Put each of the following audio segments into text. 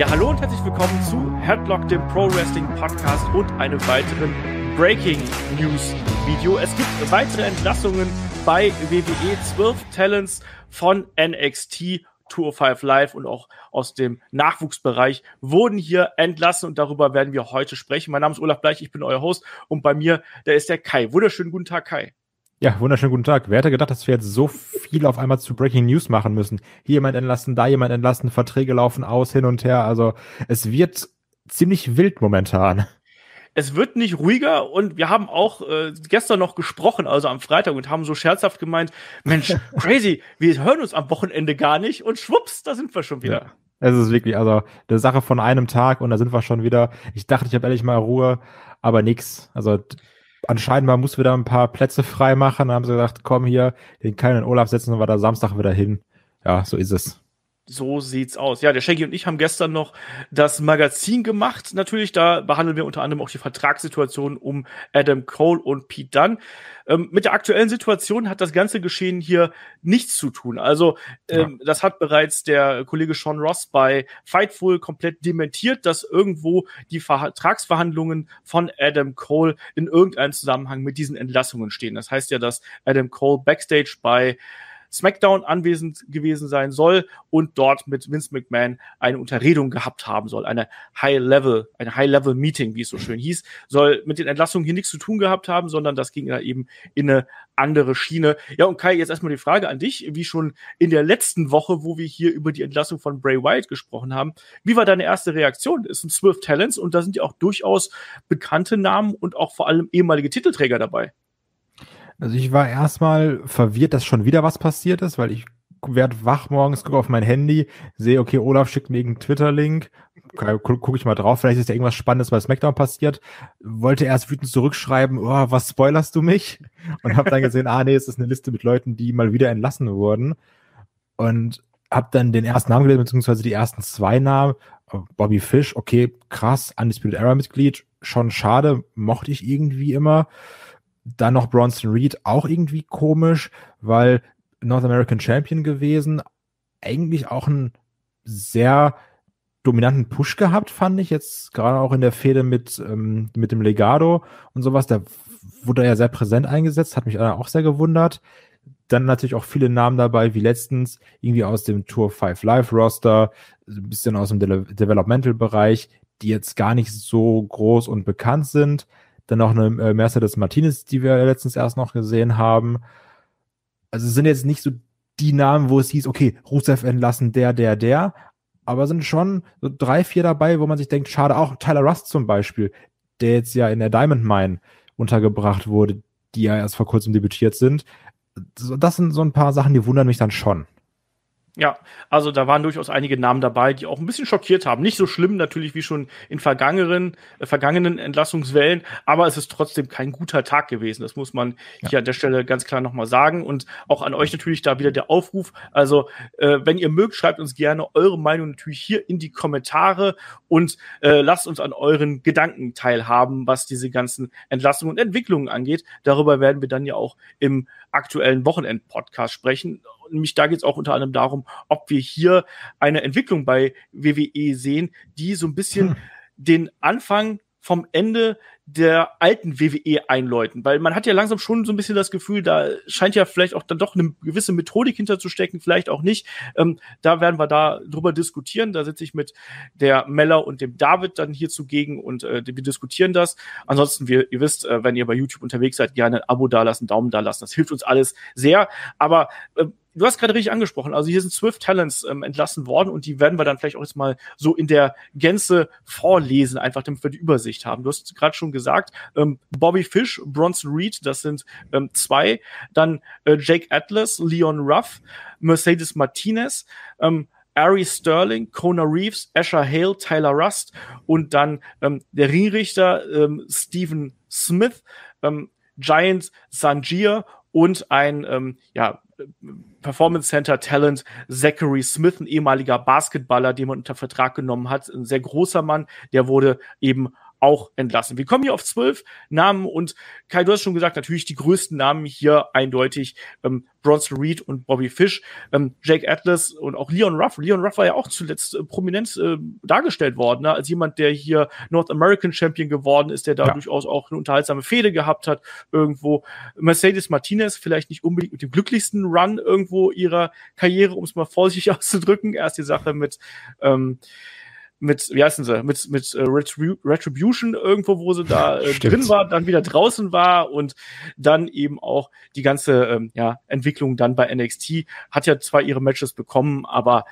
Ja, hallo und herzlich willkommen zu Headlock, dem Pro Wrestling Podcast und einem weiteren Breaking News Video. Es gibt weitere Entlassungen bei WWE, 12 Talents von NXT 205 Live und auch aus dem Nachwuchsbereich wurden hier entlassen und darüber werden wir heute sprechen. Mein Name ist Olaf Bleich, ich bin euer Host und bei mir, da ist der Kai. Wunderschönen guten Tag, Kai. Ja, wunderschönen guten Tag. Wer hätte gedacht, dass wir jetzt so viel auf einmal zu Breaking News machen müssen? Hier jemand entlassen, da jemand entlassen, Verträge laufen aus, hin und her. Also es wird ziemlich wild momentan. Es wird nicht ruhiger und wir haben auch äh, gestern noch gesprochen, also am Freitag, und haben so scherzhaft gemeint, Mensch, crazy, wir hören uns am Wochenende gar nicht und schwupps, da sind wir schon wieder. Ja. Es ist wirklich, also eine Sache von einem Tag und da sind wir schon wieder. Ich dachte, ich habe ehrlich mal Ruhe, aber nix. Also anscheinend mal mussten wir ein paar Plätze frei machen. Da haben sie gesagt, komm hier, den keinen Olaf setzen wir da Samstag wieder hin. Ja, so ist es. So sieht's aus. Ja, der Shaggy und ich haben gestern noch das Magazin gemacht. Natürlich, da behandeln wir unter anderem auch die Vertragssituation um Adam Cole und Pete Dunn. Ähm, mit der aktuellen Situation hat das ganze Geschehen hier nichts zu tun. Also, ähm, ja. das hat bereits der Kollege Sean Ross bei Fightful komplett dementiert, dass irgendwo die Vertragsverhandlungen von Adam Cole in irgendeinem Zusammenhang mit diesen Entlassungen stehen. Das heißt ja, dass Adam Cole backstage bei SmackDown anwesend gewesen sein soll und dort mit Vince McMahon eine Unterredung gehabt haben soll. Eine High-Level, ein High-Level-Meeting, wie es so schön hieß, soll mit den Entlassungen hier nichts zu tun gehabt haben, sondern das ging ja eben in eine andere Schiene. Ja, und Kai, jetzt erstmal die Frage an dich, wie schon in der letzten Woche, wo wir hier über die Entlassung von Bray Wyatt gesprochen haben. Wie war deine erste Reaktion? Es sind zwölf Talents und da sind ja auch durchaus bekannte Namen und auch vor allem ehemalige Titelträger dabei. Also ich war erstmal verwirrt, dass schon wieder was passiert ist, weil ich werde wach morgens, gucke auf mein Handy, sehe, okay, Olaf schickt mir irgendeinen Twitter-Link, gucke ich mal drauf, vielleicht ist ja irgendwas Spannendes bei SmackDown passiert. Wollte erst wütend zurückschreiben, oh, was spoilerst du mich? Und habe dann gesehen, ah nee, es ist eine Liste mit Leuten, die mal wieder entlassen wurden. Und habe dann den ersten Namen gelesen, beziehungsweise die ersten zwei Namen. Bobby Fish, okay, krass, Undisputed Era-Mitglied, schon schade, mochte ich irgendwie immer. Dann noch Bronson Reed, auch irgendwie komisch, weil North American Champion gewesen, eigentlich auch einen sehr dominanten Push gehabt, fand ich jetzt gerade auch in der Fehde mit, ähm, mit dem Legado und sowas. Da wurde er ja sehr präsent eingesetzt, hat mich auch sehr gewundert. Dann natürlich auch viele Namen dabei, wie letztens irgendwie aus dem Tour 5 Live Roster, ein bisschen aus dem De Developmental Bereich, die jetzt gar nicht so groß und bekannt sind. Dann noch eine äh, Mercedes Martinez, die wir letztens erst noch gesehen haben. Also sind jetzt nicht so die Namen, wo es hieß, okay, Rusev entlassen, der, der, der. Aber sind schon so drei, vier dabei, wo man sich denkt, schade, auch Tyler Rust zum Beispiel, der jetzt ja in der Diamond Mine untergebracht wurde, die ja erst vor kurzem debütiert sind. Das sind so ein paar Sachen, die wundern mich dann schon. Ja, also da waren durchaus einige Namen dabei, die auch ein bisschen schockiert haben. Nicht so schlimm natürlich wie schon in vergangenen, äh, vergangenen Entlassungswellen, aber es ist trotzdem kein guter Tag gewesen. Das muss man ja. hier an der Stelle ganz klar nochmal sagen. Und auch an euch natürlich da wieder der Aufruf. Also, äh, wenn ihr mögt, schreibt uns gerne eure Meinung natürlich hier in die Kommentare und äh, lasst uns an euren Gedanken teilhaben, was diese ganzen Entlassungen und Entwicklungen angeht. Darüber werden wir dann ja auch im aktuellen Wochenend-Podcast sprechen. Und mich da geht es auch unter anderem darum, ob wir hier eine Entwicklung bei WWE sehen, die so ein bisschen hm. den Anfang vom Ende der alten WWE einläuten, weil man hat ja langsam schon so ein bisschen das Gefühl, da scheint ja vielleicht auch dann doch eine gewisse Methodik hinterzustecken, vielleicht auch nicht. Ähm, da werden wir da drüber diskutieren. Da sitze ich mit der Meller und dem David dann hier zugegen und äh, wir diskutieren das. Ansonsten, wir, ihr wisst, äh, wenn ihr bei YouTube unterwegs seid, gerne ein Abo dalassen, Daumen dalassen. Das hilft uns alles sehr. Aber äh, du hast gerade richtig angesprochen. Also hier sind Swift Talents ähm, entlassen worden und die werden wir dann vielleicht auch jetzt mal so in der Gänze vorlesen, einfach damit wir die Übersicht haben. Du hast gerade schon gesagt, ähm, Bobby Fish, Bronson Reed, das sind ähm, zwei. Dann äh, Jake Atlas, Leon Ruff, Mercedes Martinez, ähm, Ari Sterling, Kona Reeves, Asher Hale, Tyler Rust und dann ähm, der Ringrichter ähm, Stephen Smith. Ähm, Giants, Sanjir und ein ähm, ja, Performance Center Talent Zachary Smith, ein ehemaliger Basketballer, den man unter Vertrag genommen hat, ein sehr großer Mann, der wurde eben auch entlassen. Wir kommen hier auf zwölf Namen und Kai, du hast schon gesagt, natürlich die größten Namen hier eindeutig ähm, Bronson Reed und Bobby Fish, ähm, Jake Atlas und auch Leon Ruff. Leon Ruff war ja auch zuletzt äh, prominent äh, dargestellt worden, ne? als jemand, der hier North American Champion geworden ist, der da ja. durchaus auch eine unterhaltsame Fehde gehabt hat irgendwo. Mercedes Martinez vielleicht nicht unbedingt mit dem glücklichsten Run irgendwo ihrer Karriere, um es mal vorsichtig auszudrücken. Erst die Sache mit ähm, mit, wie heißen sie, mit, mit äh, Retribution irgendwo, wo sie da äh, drin war, dann wieder draußen war und dann eben auch die ganze ähm, ja, Entwicklung dann bei NXT hat ja zwar ihre Matches bekommen, aber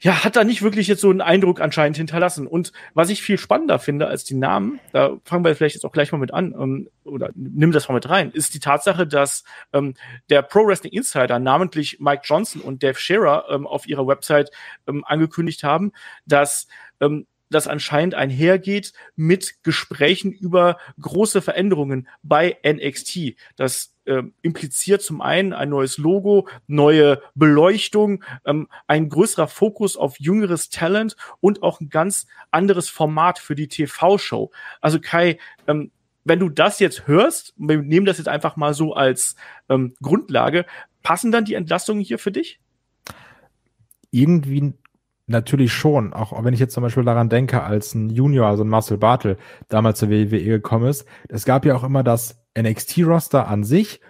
ja, hat da nicht wirklich jetzt so einen Eindruck anscheinend hinterlassen. Und was ich viel spannender finde als die Namen, da fangen wir vielleicht jetzt auch gleich mal mit an, ähm, oder nimm das mal mit rein, ist die Tatsache, dass ähm, der Pro Wrestling Insider, namentlich Mike Johnson und Dave Shearer ähm, auf ihrer Website ähm, angekündigt haben, dass ähm, das anscheinend einhergeht mit Gesprächen über große Veränderungen bei NXT. Das äh, impliziert zum einen ein neues Logo, neue Beleuchtung, ähm, ein größerer Fokus auf jüngeres Talent und auch ein ganz anderes Format für die TV-Show. Also Kai, ähm, wenn du das jetzt hörst, wir nehmen das jetzt einfach mal so als ähm, Grundlage, passen dann die Entlastungen hier für dich? Irgendwie natürlich schon. Auch wenn ich jetzt zum Beispiel daran denke, als ein Junior, also ein Marcel Bartel damals zur WWE gekommen ist, es gab ja auch immer das NXT-Roster an sich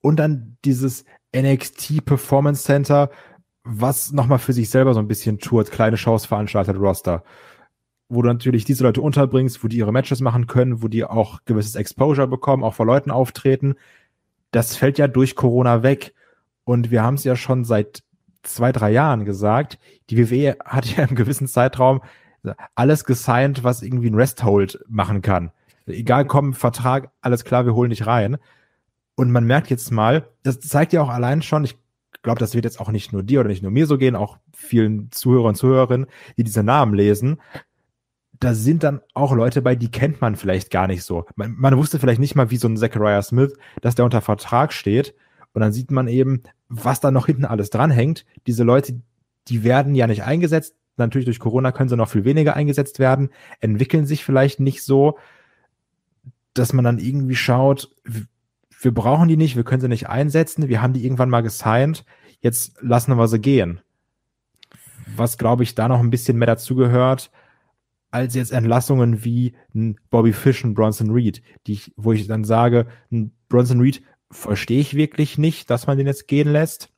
und dann dieses NXT Performance Center, was nochmal für sich selber so ein bisschen tourt, kleine Shows veranstaltet, Roster. Wo du natürlich diese Leute unterbringst, wo die ihre Matches machen können, wo die auch gewisses Exposure bekommen, auch vor Leuten auftreten. Das fällt ja durch Corona weg. Und wir haben es ja schon seit zwei, drei Jahren gesagt, die WWE hat ja im gewissen Zeitraum alles gesigned, was irgendwie ein Resthold machen kann egal, komm, Vertrag, alles klar, wir holen dich rein. Und man merkt jetzt mal, das zeigt ja auch allein schon, ich glaube, das wird jetzt auch nicht nur dir oder nicht nur mir so gehen, auch vielen Zuhörern und Zuhörerinnen, die diese Namen lesen. Da sind dann auch Leute bei, die kennt man vielleicht gar nicht so. Man, man wusste vielleicht nicht mal, wie so ein Zachariah Smith, dass der unter Vertrag steht. Und dann sieht man eben, was da noch hinten alles dranhängt. Diese Leute, die werden ja nicht eingesetzt. Natürlich durch Corona können sie noch viel weniger eingesetzt werden, entwickeln sich vielleicht nicht so dass man dann irgendwie schaut, wir brauchen die nicht, wir können sie nicht einsetzen, wir haben die irgendwann mal gesigned, jetzt lassen wir sie gehen. Was, glaube ich, da noch ein bisschen mehr dazugehört, als jetzt Entlassungen wie ein Bobby Fish und Bronson Reed, die ich, wo ich dann sage, ein Bronson Reed verstehe ich wirklich nicht, dass man den jetzt gehen lässt.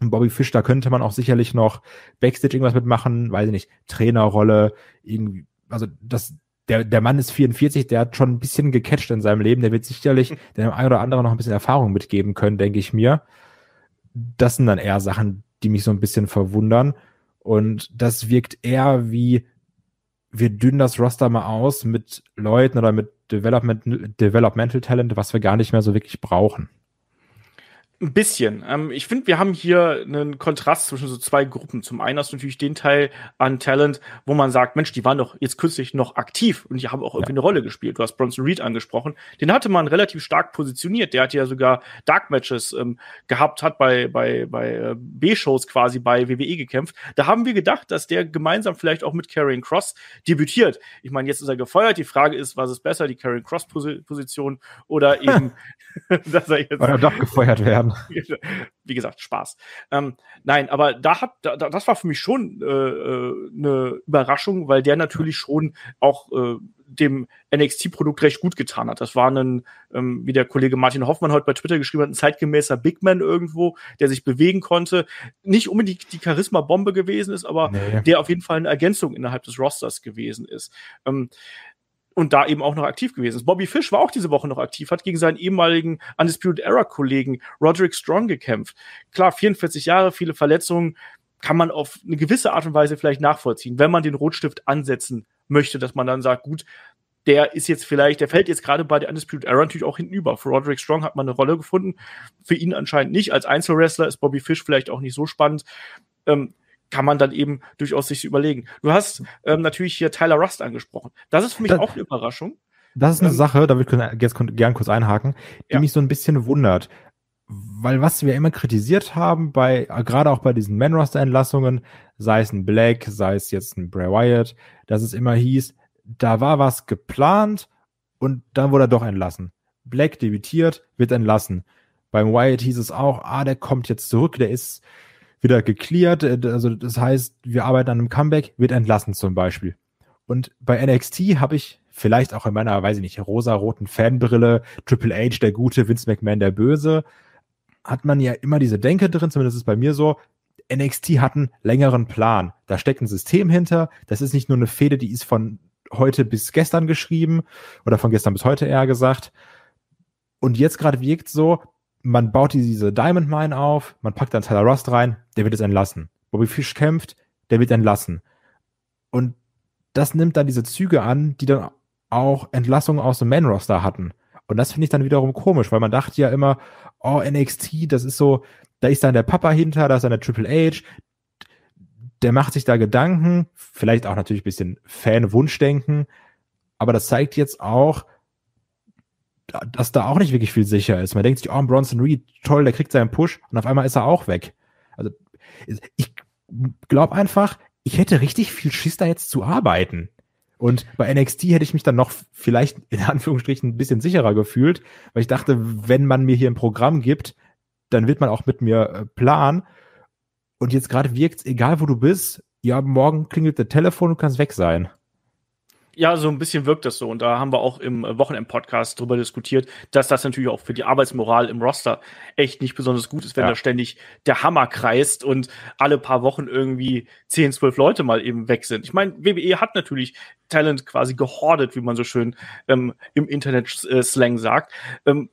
Und Bobby Fish, da könnte man auch sicherlich noch Backstage irgendwas mitmachen, weiß ich nicht, Trainerrolle, irgendwie, also das, der, der Mann ist 44, der hat schon ein bisschen gecatcht in seinem Leben, der wird sicherlich dem einen oder anderen noch ein bisschen Erfahrung mitgeben können, denke ich mir. Das sind dann eher Sachen, die mich so ein bisschen verwundern. Und das wirkt eher wie, wir dünnen das Roster mal aus mit Leuten oder mit Development, Developmental Talent, was wir gar nicht mehr so wirklich brauchen. Ein bisschen. Ähm, ich finde, wir haben hier einen Kontrast zwischen so zwei Gruppen. Zum einen hast du natürlich den Teil an Talent, wo man sagt, Mensch, die waren doch jetzt kürzlich noch aktiv und die haben auch irgendwie ja. eine Rolle gespielt. Du hast Bronson Reed angesprochen. Den hatte man relativ stark positioniert. Der hat ja sogar Dark Matches ähm, gehabt, hat bei, bei, bei äh, B-Shows quasi bei WWE gekämpft. Da haben wir gedacht, dass der gemeinsam vielleicht auch mit Karrion Cross debütiert. Ich meine, jetzt ist er gefeuert. Die Frage ist, was ist besser, die Karrion Cross-Position oder eben, dass er jetzt. Oder doch gefeuert werden an. Wie gesagt, Spaß. Ähm, nein, aber da hat, da, das war für mich schon äh, äh, eine Überraschung, weil der natürlich schon auch äh, dem NXT-Produkt recht gut getan hat. Das war ein, ähm, wie der Kollege Martin Hoffmann heute bei Twitter geschrieben hat, ein zeitgemäßer Big Man irgendwo, der sich bewegen konnte. Nicht unbedingt die Charisma-Bombe gewesen ist, aber nee. der auf jeden Fall eine Ergänzung innerhalb des Rosters gewesen ist. Ähm, und da eben auch noch aktiv gewesen ist. Bobby Fish war auch diese Woche noch aktiv, hat gegen seinen ehemaligen Undisputed Era-Kollegen Roderick Strong gekämpft. Klar, 44 Jahre, viele Verletzungen kann man auf eine gewisse Art und Weise vielleicht nachvollziehen, wenn man den Rotstift ansetzen möchte, dass man dann sagt, gut, der ist jetzt vielleicht, der fällt jetzt gerade bei der Undisputed Era natürlich auch hintenüber. Für Roderick Strong hat man eine Rolle gefunden, für ihn anscheinend nicht. Als Einzelwrestler ist Bobby Fish vielleicht auch nicht so spannend. Ähm, kann man dann eben durchaus sich überlegen. Du hast ähm, natürlich hier Tyler Rust angesprochen. Das ist für mich das, auch eine Überraschung. Das ist eine ähm, Sache, da würde ich jetzt gern kurz einhaken, die ja. mich so ein bisschen wundert. Weil was wir immer kritisiert haben, bei, äh, gerade auch bei diesen Man-Roster-Entlassungen, sei es ein Black, sei es jetzt ein Bray Wyatt, dass es immer hieß, da war was geplant und dann wurde er doch entlassen. Black debütiert, wird entlassen. Beim Wyatt hieß es auch, ah, der kommt jetzt zurück, der ist, wieder geklärt. Äh, also das heißt, wir arbeiten an einem Comeback, wird entlassen zum Beispiel. Und bei NXT habe ich vielleicht auch in meiner, weiß ich nicht, rosa-roten Fanbrille, Triple H der Gute, Vince McMahon der Böse, hat man ja immer diese Denke drin, zumindest ist bei mir so, NXT hat einen längeren Plan. Da steckt ein System hinter. Das ist nicht nur eine Fehde, die ist von heute bis gestern geschrieben oder von gestern bis heute eher gesagt. Und jetzt gerade wirkt so, man baut diese Diamond Mine auf, man packt dann Tyler Rust rein, der wird jetzt entlassen. Bobby Fish kämpft, der wird entlassen. Und das nimmt dann diese Züge an, die dann auch Entlassungen aus dem Main roster hatten. Und das finde ich dann wiederum komisch, weil man dachte ja immer, oh, NXT, das ist so, da ist dann der Papa hinter, da ist dann der Triple H, der macht sich da Gedanken, vielleicht auch natürlich ein bisschen Fan-Wunschdenken, aber das zeigt jetzt auch, dass da auch nicht wirklich viel sicher ist. Man denkt sich, oh, Bronson Reed, toll, der kriegt seinen Push und auf einmal ist er auch weg. Also ich glaube einfach, ich hätte richtig viel Schiss da jetzt zu arbeiten. Und bei NXT hätte ich mich dann noch vielleicht in Anführungsstrichen ein bisschen sicherer gefühlt, weil ich dachte, wenn man mir hier ein Programm gibt, dann wird man auch mit mir äh, planen. Und jetzt gerade wirkt egal wo du bist, ja, morgen klingelt der Telefon du kannst weg sein. Ja, so ein bisschen wirkt das so. Und da haben wir auch im äh, Wochenend-Podcast drüber diskutiert, dass das natürlich auch für die Arbeitsmoral im Roster echt nicht besonders gut ist, wenn ja. da ständig der Hammer kreist und alle paar Wochen irgendwie 10, 12 Leute mal eben weg sind. Ich meine, WWE hat natürlich Talent quasi gehordet, wie man so schön ähm, im Internet-Slang äh, sagt. Ähm,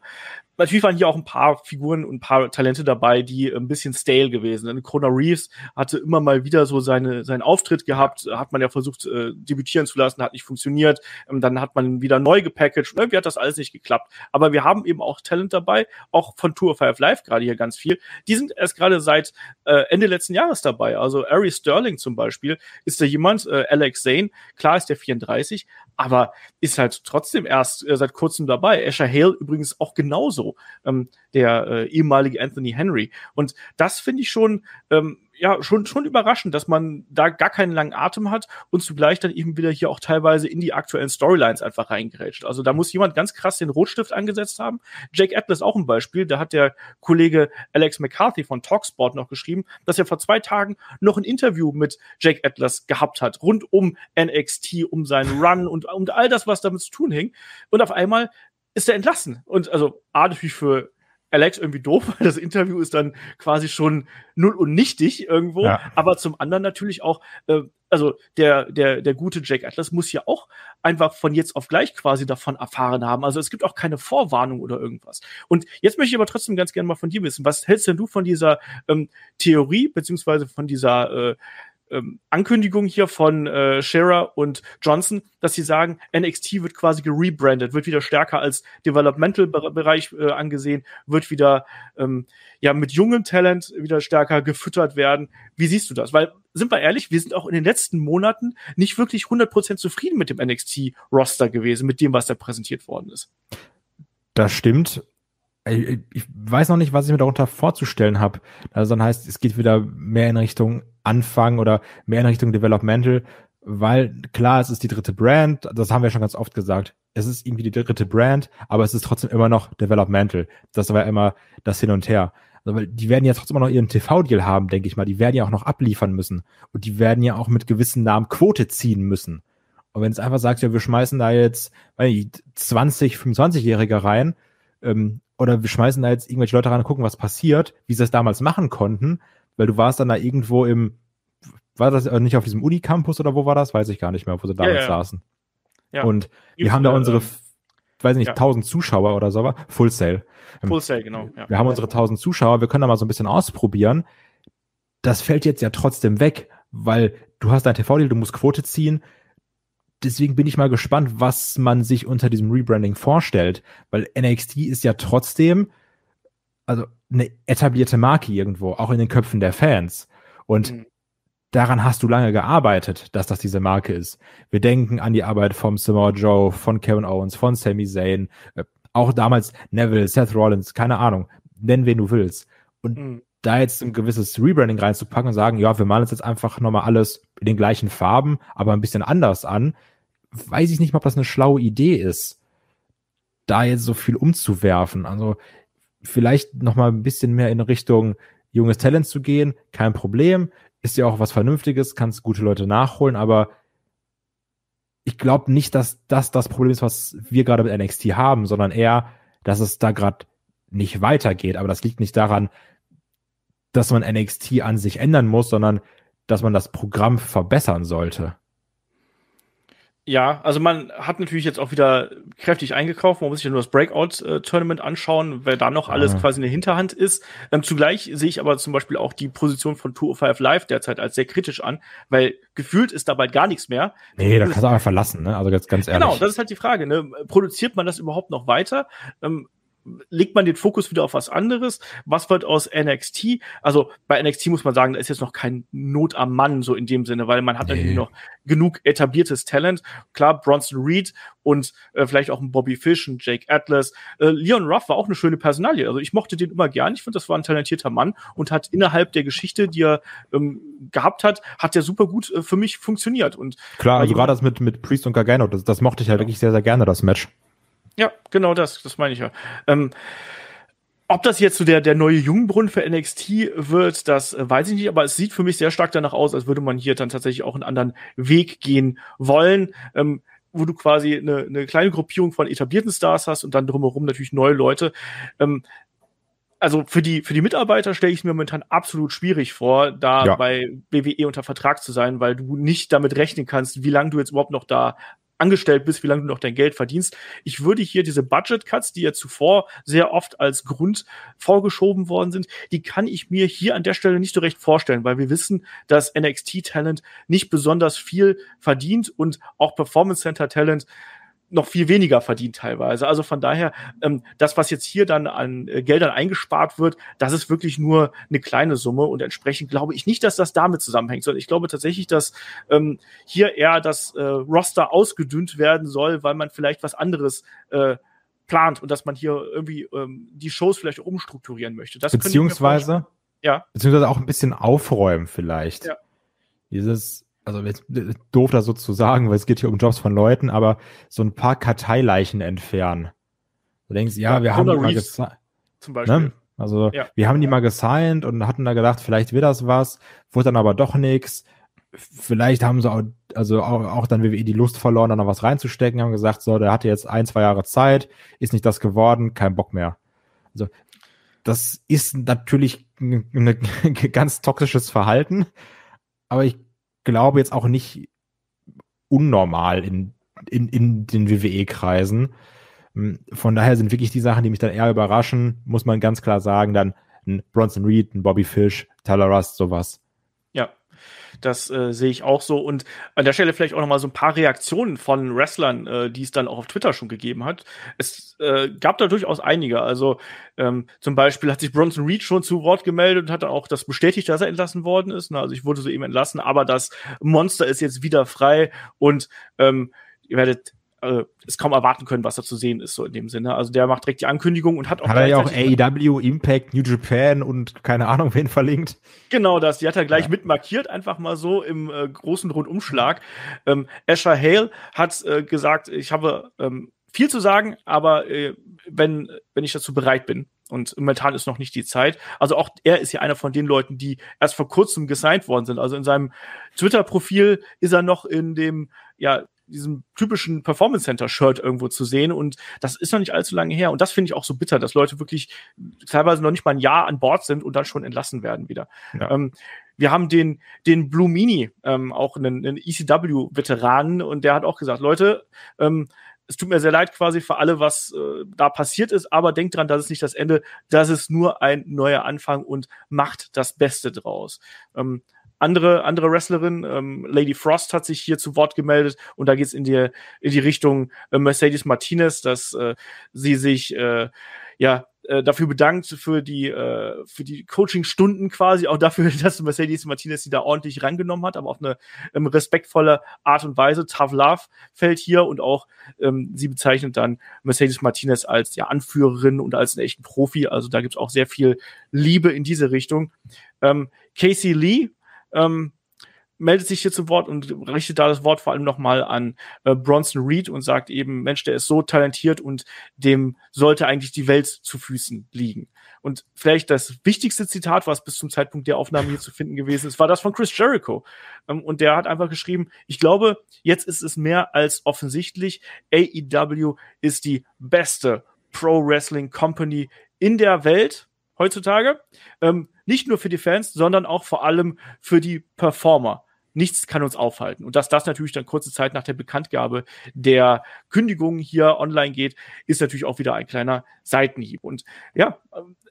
Natürlich waren hier auch ein paar Figuren und ein paar Talente dabei, die äh, ein bisschen stale gewesen sind. Corona Reeves hatte immer mal wieder so seine, seinen Auftritt gehabt, äh, hat man ja versucht, äh, debütieren zu lassen, hat nicht funktioniert. Ähm, dann hat man wieder neu gepackaged. Irgendwie hat das alles nicht geklappt. Aber wir haben eben auch Talent dabei, auch von Tour of Five Live gerade hier ganz viel. Die sind erst gerade seit äh, Ende letzten Jahres dabei. Also Ari Sterling zum Beispiel ist da jemand, äh, Alex Zane, klar ist der 34, aber ist halt trotzdem erst äh, seit kurzem dabei. Asher Hale übrigens auch genauso, ähm, der äh, ehemalige Anthony Henry. Und das finde ich schon ähm, ja, schon, schon überraschend, dass man da gar keinen langen Atem hat und zugleich dann eben wieder hier auch teilweise in die aktuellen Storylines einfach reingerätscht. Also da muss jemand ganz krass den Rotstift angesetzt haben. Jake Atlas auch ein Beispiel. Da hat der Kollege Alex McCarthy von Talksport noch geschrieben, dass er vor zwei Tagen noch ein Interview mit Jake Atlas gehabt hat, rund um NXT, um seinen Run und, und all das, was damit zu tun hing. Und auf einmal ist er entlassen. Und also A, natürlich für Alex irgendwie doof, weil das Interview ist dann quasi schon null und nichtig irgendwo. Ja. Aber zum anderen natürlich auch, äh, also der, der, der gute Jack Atlas muss ja auch einfach von jetzt auf gleich quasi davon erfahren haben. Also es gibt auch keine Vorwarnung oder irgendwas. Und jetzt möchte ich aber trotzdem ganz gerne mal von dir wissen, was hältst denn du von dieser ähm, Theorie, beziehungsweise von dieser äh, ähm, Ankündigung hier von äh, Scherer und Johnson, dass sie sagen, NXT wird quasi gerebrandet, wird wieder stärker als Developmental-Bereich äh, angesehen, wird wieder ähm, ja mit jungem Talent wieder stärker gefüttert werden. Wie siehst du das? Weil, sind wir ehrlich, wir sind auch in den letzten Monaten nicht wirklich 100% zufrieden mit dem NXT-Roster gewesen, mit dem, was da präsentiert worden ist. Das stimmt ich weiß noch nicht, was ich mir darunter vorzustellen habe. Also dann heißt, es geht wieder mehr in Richtung anfangen oder mehr in Richtung Developmental, weil klar, es ist die dritte Brand, das haben wir schon ganz oft gesagt. Es ist irgendwie die dritte Brand, aber es ist trotzdem immer noch Developmental. Das war ja immer das Hin und Her. Also, weil die werden ja trotzdem noch ihren TV-Deal haben, denke ich mal. Die werden ja auch noch abliefern müssen. Und die werden ja auch mit gewissen Namen Quote ziehen müssen. Und wenn es einfach sagst, ja, wir schmeißen da jetzt ich, 20, 25-Jährige rein, ähm, oder wir schmeißen da jetzt irgendwelche Leute rein und gucken, was passiert, wie sie das damals machen konnten, weil du warst dann da irgendwo im, war das äh, nicht auf diesem Unicampus oder wo war das? Weiß ich gar nicht mehr, wo sie damals ja, ja. saßen. Ja. Und wir haben da unsere, ähm, weiß nicht, 1000 Zuschauer oder so, Full Sale. Ähm, Full Sale, genau. Wir haben unsere 1000 Zuschauer, wir können da mal so ein bisschen ausprobieren. Das fällt jetzt ja trotzdem weg, weil du hast dein TV-Deal, du musst Quote ziehen. Deswegen bin ich mal gespannt, was man sich unter diesem Rebranding vorstellt, weil NXT ist ja trotzdem also eine etablierte Marke irgendwo, auch in den Köpfen der Fans. Und mhm. daran hast du lange gearbeitet, dass das diese Marke ist. Wir denken an die Arbeit vom Samoa Joe, von Kevin Owens, von Sami Zayn, äh, auch damals Neville, Seth Rollins, keine Ahnung, nenn wen du willst. Und mhm. da jetzt ein gewisses Rebranding reinzupacken und sagen, ja, wir malen uns jetzt einfach nochmal alles in den gleichen Farben, aber ein bisschen anders an, weiß ich nicht mal, ob das eine schlaue Idee ist, da jetzt so viel umzuwerfen. Also vielleicht noch mal ein bisschen mehr in Richtung junges Talent zu gehen, kein Problem. Ist ja auch was Vernünftiges, kannst gute Leute nachholen, aber ich glaube nicht, dass das das Problem ist, was wir gerade mit NXT haben, sondern eher, dass es da gerade nicht weitergeht. Aber das liegt nicht daran, dass man NXT an sich ändern muss, sondern dass man das Programm verbessern sollte. Ja, also man hat natürlich jetzt auch wieder kräftig eingekauft. Man muss sich ja nur das Breakout-Tournament äh, anschauen, weil da noch alles ah. quasi in der Hinterhand ist. Ähm, zugleich sehe ich aber zum Beispiel auch die Position von 205 Live derzeit als sehr kritisch an, weil gefühlt ist da bald gar nichts mehr. Nee, da kannst du aber verlassen, ne? Also ganz, ganz genau, ehrlich. Genau, das ist halt die Frage, ne? Produziert man das überhaupt noch weiter? Ähm, legt man den Fokus wieder auf was anderes. Was wird aus NXT? Also bei NXT muss man sagen, da ist jetzt noch kein Not am Mann so in dem Sinne, weil man hat nee. natürlich noch genug etabliertes Talent. Klar, Bronson Reed und äh, vielleicht auch ein Bobby Fish, und Jake Atlas. Äh, Leon Ruff war auch eine schöne Personalie. Also ich mochte den immer gern. Ich finde, das war ein talentierter Mann und hat innerhalb der Geschichte, die er ähm, gehabt hat, hat der super gut äh, für mich funktioniert. Und Klar, also gerade also das mit, mit Priest und Gargano, das, das mochte ich halt ja. wirklich sehr, sehr gerne, das Match. Ja, genau das, das meine ich ja. Ähm, ob das jetzt so der, der neue Jungbrunnen für NXT wird, das äh, weiß ich nicht, aber es sieht für mich sehr stark danach aus, als würde man hier dann tatsächlich auch einen anderen Weg gehen wollen. Ähm, wo du quasi eine, eine kleine Gruppierung von etablierten Stars hast und dann drumherum natürlich neue Leute. Ähm, also für die, für die Mitarbeiter stelle ich es mir momentan absolut schwierig vor, da ja. bei WWE unter Vertrag zu sein, weil du nicht damit rechnen kannst, wie lange du jetzt überhaupt noch da angestellt bist, wie lange du noch dein Geld verdienst. Ich würde hier diese Budget Cuts, die ja zuvor sehr oft als Grund vorgeschoben worden sind, die kann ich mir hier an der Stelle nicht so recht vorstellen, weil wir wissen, dass NXT Talent nicht besonders viel verdient und auch Performance Center Talent noch viel weniger verdient teilweise. Also von daher, ähm, das, was jetzt hier dann an äh, Geldern eingespart wird, das ist wirklich nur eine kleine Summe und entsprechend glaube ich nicht, dass das damit zusammenhängt, sondern ich glaube tatsächlich, dass ähm, hier eher das äh, Roster ausgedünnt werden soll, weil man vielleicht was anderes äh, plant und dass man hier irgendwie ähm, die Shows vielleicht umstrukturieren möchte. Das beziehungsweise, ja. beziehungsweise auch ein bisschen aufräumen vielleicht. Ja. Dieses also jetzt, äh, doof da so zu sagen, weil es geht hier um Jobs von Leuten, aber so ein paar Karteileichen entfernen. Du denkst, ja, ja wir haben die mal zum ne? Beispiel. Ne? Also ja. wir haben die mal gesigned und hatten da gedacht, vielleicht wird das was, wurde dann aber doch nichts. Vielleicht haben sie auch, also auch, auch dann WWE die Lust verloren, da noch was reinzustecken, haben gesagt, so, der hatte jetzt ein, zwei Jahre Zeit, ist nicht das geworden, kein Bock mehr. Also das ist natürlich ein ganz toxisches Verhalten, aber ich glaube jetzt auch nicht unnormal in, in, in den WWE-Kreisen. Hm, von daher sind wirklich die Sachen, die mich dann eher überraschen, muss man ganz klar sagen, dann ein Bronson Reed, ein Bobby Fish, Tyler Rust, sowas. Das äh, sehe ich auch so. Und an der Stelle vielleicht auch nochmal so ein paar Reaktionen von Wrestlern, äh, die es dann auch auf Twitter schon gegeben hat. Es äh, gab da durchaus einige. Also ähm, zum Beispiel hat sich Bronson Reed schon zu Wort gemeldet und hat auch das bestätigt, dass er entlassen worden ist. Na, also ich wurde so eben entlassen, aber das Monster ist jetzt wieder frei und ähm, ihr werdet äh, es kaum erwarten können, was da zu sehen ist, so in dem Sinne. Also der macht direkt die Ankündigung und hat auch. Hat er ja auch AEW, Impact, New Japan und keine Ahnung, wen verlinkt. Genau das, die hat er gleich ja. mit einfach mal so im äh, großen Rundumschlag. Ähm, Asher Hale hat äh, gesagt, ich habe ähm, viel zu sagen, aber äh, wenn, wenn ich dazu bereit bin. Und momentan ist noch nicht die Zeit. Also auch er ist ja einer von den Leuten, die erst vor kurzem gesigned worden sind. Also in seinem Twitter-Profil ist er noch in dem ja, diesem typischen Performance Center Shirt irgendwo zu sehen und das ist noch nicht allzu lange her und das finde ich auch so bitter, dass Leute wirklich teilweise noch nicht mal ein Jahr an Bord sind und dann schon entlassen werden wieder. Ja. Ähm, wir haben den, den Blue Mini, ähm, auch einen, einen ECW-Veteranen und der hat auch gesagt, Leute, ähm, es tut mir sehr leid quasi für alle, was äh, da passiert ist, aber denkt dran, das ist nicht das Ende, das ist nur ein neuer Anfang und macht das Beste draus. Ähm, andere, andere Wrestlerin, ähm, Lady Frost hat sich hier zu Wort gemeldet und da geht es in die, in die Richtung äh, Mercedes Martinez, dass äh, sie sich äh, ja äh, dafür bedankt für die äh, für die Coaching-Stunden quasi, auch dafür, dass Mercedes Martinez sie da ordentlich rangenommen hat, aber auf eine ähm, respektvolle Art und Weise. Tough Love fällt hier und auch ähm, sie bezeichnet dann Mercedes Martinez als ja Anführerin und als einen echten Profi. Also da gibt es auch sehr viel Liebe in diese Richtung. Ähm, Casey Lee ähm, meldet sich hier zu Wort und richtet da das Wort vor allem nochmal an äh, Bronson Reed und sagt eben, Mensch, der ist so talentiert und dem sollte eigentlich die Welt zu Füßen liegen. Und vielleicht das wichtigste Zitat, was bis zum Zeitpunkt der Aufnahme hier zu finden gewesen ist, war das von Chris Jericho. Ähm, und der hat einfach geschrieben, ich glaube, jetzt ist es mehr als offensichtlich, AEW ist die beste Pro Wrestling Company in der Welt heutzutage. Ähm, nicht nur für die Fans, sondern auch vor allem für die Performer. Nichts kann uns aufhalten. Und dass das natürlich dann kurze Zeit nach der Bekanntgabe der Kündigung hier online geht, ist natürlich auch wieder ein kleiner Seitenhieb. Und ja,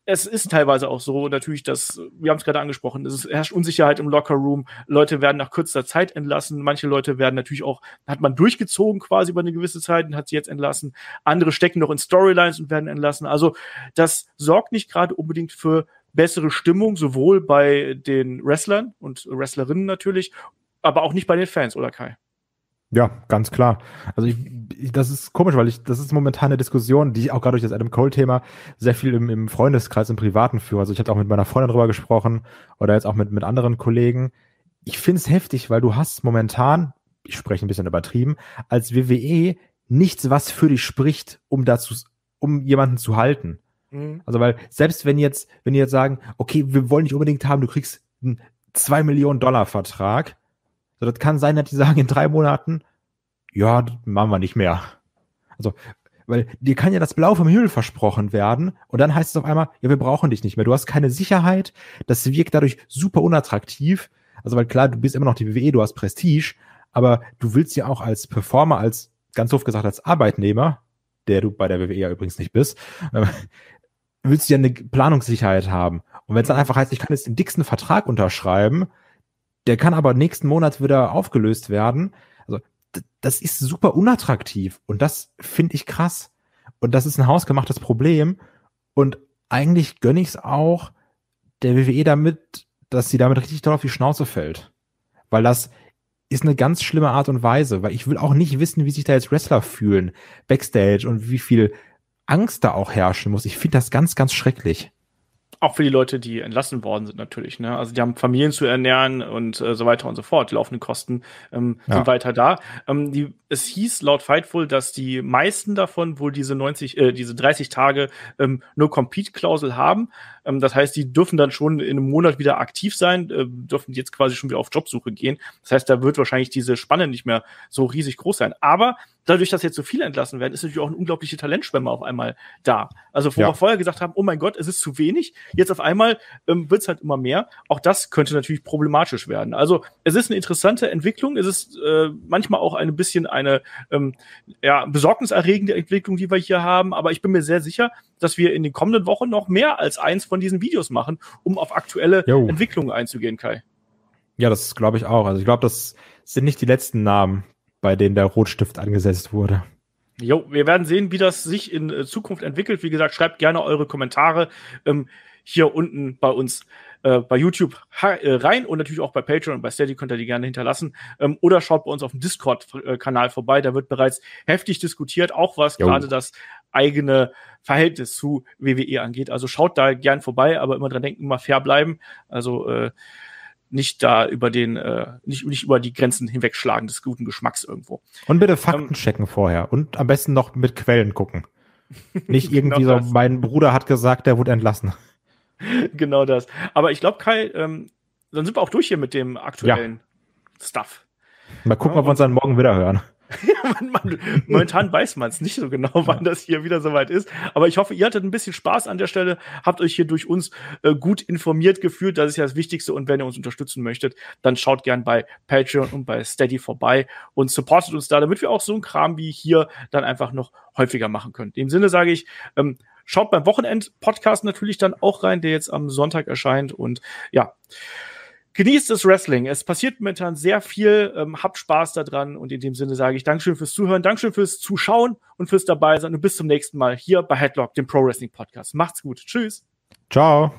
es ist teilweise auch so, natürlich, dass, wir haben es gerade angesprochen, es herrscht Unsicherheit im Lockerroom, Leute werden nach kürzester Zeit entlassen, manche Leute werden natürlich auch, hat man durchgezogen quasi über eine gewisse Zeit und hat sie jetzt entlassen, andere stecken noch in Storylines und werden entlassen. Also das sorgt nicht gerade unbedingt für bessere Stimmung, sowohl bei den Wrestlern und Wrestlerinnen natürlich, aber auch nicht bei den Fans, oder Kai? Ja, ganz klar. Also ich, ich, das ist komisch, weil ich, das ist momentan eine Diskussion, die ich auch gerade durch das Adam Cole-Thema sehr viel im, im Freundeskreis, im Privaten führe. Also ich hatte auch mit meiner Freundin drüber gesprochen oder jetzt auch mit, mit anderen Kollegen. Ich find's heftig, weil du hast momentan, ich spreche ein bisschen übertrieben, als WWE nichts, was für dich spricht, um dazu, um jemanden zu halten. Mhm. Also, weil selbst wenn jetzt, wenn die jetzt sagen, okay, wir wollen nicht unbedingt haben, du kriegst einen 2 Millionen Dollar Vertrag, so, das kann sein, dass die sagen, in drei Monaten, ja, das machen wir nicht mehr. Also, weil dir kann ja das Blau vom Himmel versprochen werden und dann heißt es auf einmal, ja, wir brauchen dich nicht mehr. Du hast keine Sicherheit, das wirkt dadurch super unattraktiv. Also, weil klar, du bist immer noch die WWE, du hast Prestige, aber du willst ja auch als Performer, als ganz oft gesagt, als Arbeitnehmer, der du bei der WWE ja übrigens nicht bist, äh, willst du ja eine Planungssicherheit haben. Und wenn es dann mhm. einfach heißt, ich kann jetzt den dicksten Vertrag unterschreiben, der kann aber nächsten Monat wieder aufgelöst werden. Also das ist super unattraktiv und das finde ich krass. Und das ist ein hausgemachtes Problem. Und eigentlich gönne ich es auch der WWE damit, dass sie damit richtig doll auf die Schnauze fällt. Weil das ist eine ganz schlimme Art und Weise, weil ich will auch nicht wissen, wie sich da jetzt Wrestler fühlen, backstage und wie viel Angst da auch herrschen muss. Ich finde das ganz, ganz schrecklich. Auch für die Leute, die entlassen worden sind, natürlich. Ne? Also die haben Familien zu ernähren und äh, so weiter und so fort. Die laufenden Kosten ähm, ja. sind weiter da. Ähm, die, es hieß laut Fightful, dass die meisten davon wohl diese 90, äh, diese 30 Tage ähm, nur Compete-Klausel haben. Ähm, das heißt, die dürfen dann schon in einem Monat wieder aktiv sein, äh, dürfen jetzt quasi schon wieder auf Jobsuche gehen. Das heißt, da wird wahrscheinlich diese Spanne nicht mehr so riesig groß sein. Aber dadurch, dass jetzt so viele entlassen werden, ist natürlich auch eine unglaubliche Talentschwemme auf einmal da. Also, wo ja. wir vorher gesagt haben, oh mein Gott, es ist zu wenig, jetzt auf einmal ähm, wird's halt immer mehr. Auch das könnte natürlich problematisch werden. Also, es ist eine interessante Entwicklung. Es ist äh, manchmal auch ein bisschen eine ähm, ja, besorgniserregende Entwicklung, die wir hier haben. Aber ich bin mir sehr sicher, dass wir in den kommenden Wochen noch mehr als eins von diesen Videos machen, um auf aktuelle jo. Entwicklungen einzugehen, Kai. Ja, das glaube ich auch. Also ich glaube, das sind nicht die letzten Namen, bei denen der Rotstift angesetzt wurde. Jo, wir werden sehen, wie das sich in äh, Zukunft entwickelt. Wie gesagt, schreibt gerne eure Kommentare ähm, hier unten bei uns äh, bei YouTube äh, rein und natürlich auch bei Patreon und bei Steady könnt ihr die gerne hinterlassen. Ähm, oder schaut bei uns auf dem Discord-Kanal vorbei. Da wird bereits heftig diskutiert, auch was gerade das eigene Verhältnis zu WWE angeht. Also schaut da gern vorbei, aber immer dran denken, immer fair bleiben. Also äh, nicht da über den, äh, nicht, nicht über die Grenzen hinwegschlagen des guten Geschmacks irgendwo. Und bitte Fakten ähm, checken vorher und am besten noch mit Quellen gucken. Nicht genau irgendwie genau so, das. mein Bruder hat gesagt, der wurde entlassen. Genau das. Aber ich glaube, Kai, ähm, dann sind wir auch durch hier mit dem aktuellen ja. Stuff. Mal gucken, ja, ob wir uns dann morgen wieder hören momentan weiß man es nicht so genau, wann das hier wieder soweit ist. Aber ich hoffe, ihr hattet ein bisschen Spaß an der Stelle, habt euch hier durch uns äh, gut informiert gefühlt. Das ist ja das Wichtigste. Und wenn ihr uns unterstützen möchtet, dann schaut gern bei Patreon und bei Steady vorbei und supportet uns da, damit wir auch so ein Kram wie hier dann einfach noch häufiger machen können. In dem Sinne sage ich, ähm, schaut beim Wochenend-Podcast natürlich dann auch rein, der jetzt am Sonntag erscheint. Und ja genießt das Wrestling. Es passiert momentan sehr viel. Ähm, habt Spaß daran. Und in dem Sinne sage ich Dankeschön fürs Zuhören, Dankeschön fürs Zuschauen und fürs Dabeisein. Und bis zum nächsten Mal hier bei Headlock, dem Pro Wrestling Podcast. Macht's gut. Tschüss. Ciao.